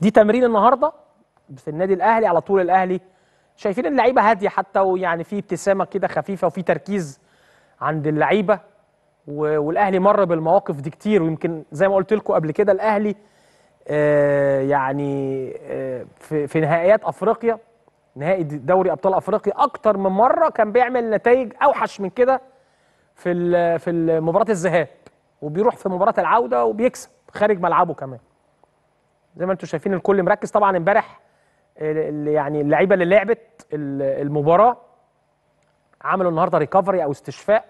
دي تمرين النهارده في النادي الاهلي على طول الاهلي شايفين اللعيبه هاديه حتى ويعني في ابتسامه كده خفيفه وفي تركيز عند اللعيبه والاهلي مر بالمواقف دي كتير ويمكن زي ما قلت لكم قبل كده الاهلي آه، يعني آه، في نهائيات افريقيا نهائي دوري ابطال افريقيا اكتر من مره كان بيعمل نتائج اوحش من كده في في مباراه الذهاب وبيروح في مباراه العوده وبيكسب خارج ملعبه كمان زي ما انتم شايفين الكل مركز طبعا امبارح يعني اللعيبه اللي لعبت المباراه عملوا النهارده ريكفري او استشفاء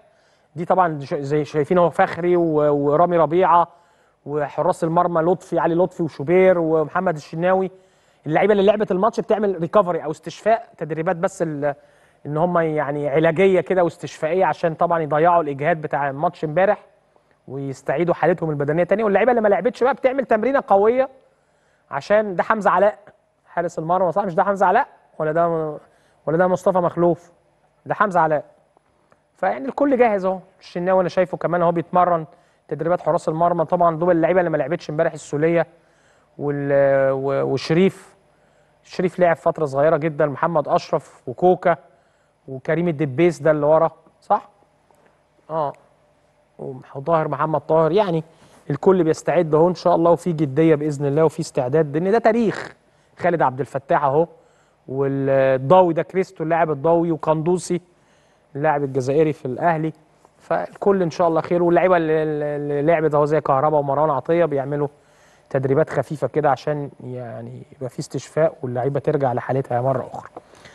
دي طبعا زي شايفين اهو فخري ورامي ربيعه وحراس المرمى لطفي علي لطفي وشوبير ومحمد الشناوي اللعيبه اللي لعبت الماتش بتعمل ريكفري او استشفاء تدريبات بس ان هم يعني علاجيه كده واستشفائيه عشان طبعا يضيعوا الاجهاد بتاع الماتش امبارح ويستعيدوا حالتهم البدنيه تاني واللعيبه اللي ما لعبتش بقى بتعمل تمرينه قويه عشان ده حمزه علاء حارس المرمى صح مش ده حمزه علاء ولا ده ولا ده مصطفى مخلوف ده حمزه علاء فيعني الكل جاهز اهو الشناوي انا شايفه كمان اهو بيتمرن تدريبات حراس المرمى طبعا دول اللعيبه اللي ما لعبتش امبارح السوليه وشريف شريف لعب فتره صغيره جدا محمد اشرف وكوكا وكريم الدبيس ده اللي ورا صح اه وظاهر محمد طاهر يعني الكل بيستعد اهو ان شاء الله وفي جديه باذن الله وفي استعداد لان ده تاريخ خالد عبد الفتاح اهو والضاوي ده كريستو اللاعب الضاوي وقندوسي اللاعب الجزائري في الاهلي فالكل ان شاء الله خير واللعيبه اللي لعبت اهو زي كهربا ومروان عطيه بيعملوا تدريبات خفيفه كده عشان يعني يبقى في استشفاء واللعيبه ترجع لحالتها مره اخرى